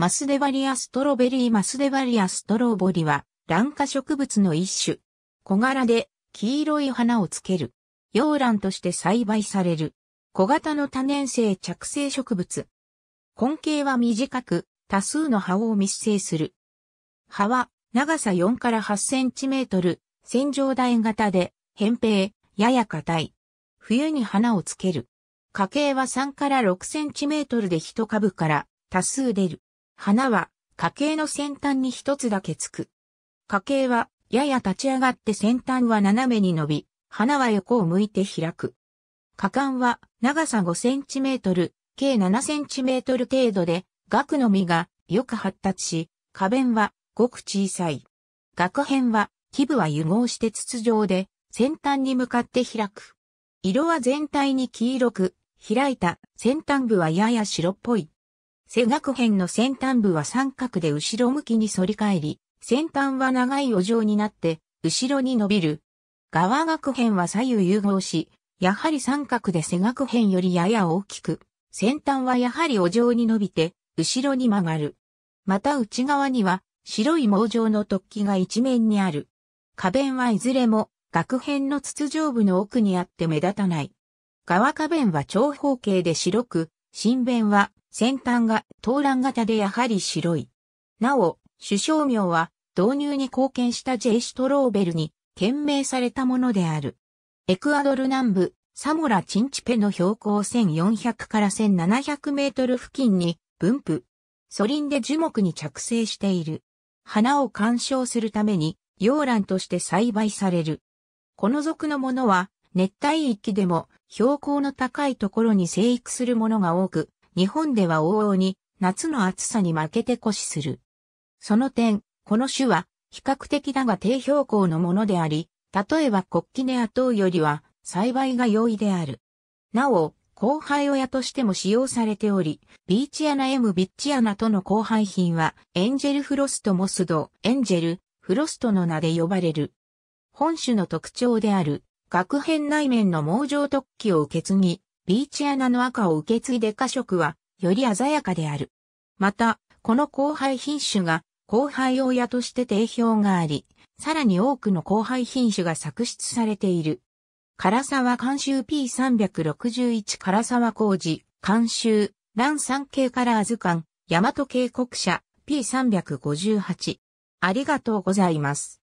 マスデバリアストロベリーマスデバリアストローボリは、卵化植物の一種。小柄で、黄色い花をつける。洋蘭として栽培される。小型の多年生着生植物。根茎は短く、多数の葉を密生する。葉は、長さ4から8センチメートル、線状台型で、扁平、やや硬い。冬に花をつける。花茎は3から6センチメートルで一株から多数出る。花は、花茎の先端に一つだけつく。花茎は、やや立ち上がって先端は斜めに伸び、花は横を向いて開く。花冠は、長さ5センチメートル、計7センチメートル程度で、額の実がよく発達し、花弁はごく小さい。額片は、基部は融合して筒状で、先端に向かって開く。色は全体に黄色く、開いた先端部はやや白っぽい。背学編の先端部は三角で後ろ向きに反り返り、先端は長いお状になって、後ろに伸びる。側学編は左右融合し、やはり三角で背学編よりやや大きく、先端はやはりお状に伸びて、後ろに曲がる。また内側には、白い毛状の突起が一面にある。花弁はいずれも、学編の筒状部の奥にあって目立たない。側花弁は長方形で白く、新弁は先端が東蘭型でやはり白い。なお、首相名は導入に貢献したジェイシュトローベルに懸命されたものである。エクアドル南部、サモラ・チンチペの標高1400から1700メートル付近に分布。ソリンで樹木に着生している。花を鑑賞するために、洋蘭として栽培される。この属のものは、熱帯域でも標高の高いところに生育するものが多く、日本では往々に夏の暑さに負けて固視する。その点、この種は比較的だが低標高のものであり、例えばコッキネア等よりは栽培が容易である。なお、後輩親としても使用されており、ビーチアナ M ビッチアナとの交配品は、エンジェルフロストモスド、エンジェル、フロストの名で呼ばれる。本種の特徴である、学片内面の網状突起を受け継ぎ、ビーチ穴の赤を受け継いで過色は、より鮮やかである。また、この後輩品種が、後輩親として定評があり、さらに多くの後輩品種が作出されている。唐沢監修 P361 唐沢工事、監修、蘭山系カラーズ館、大和渓谷社 P358。ありがとうございます。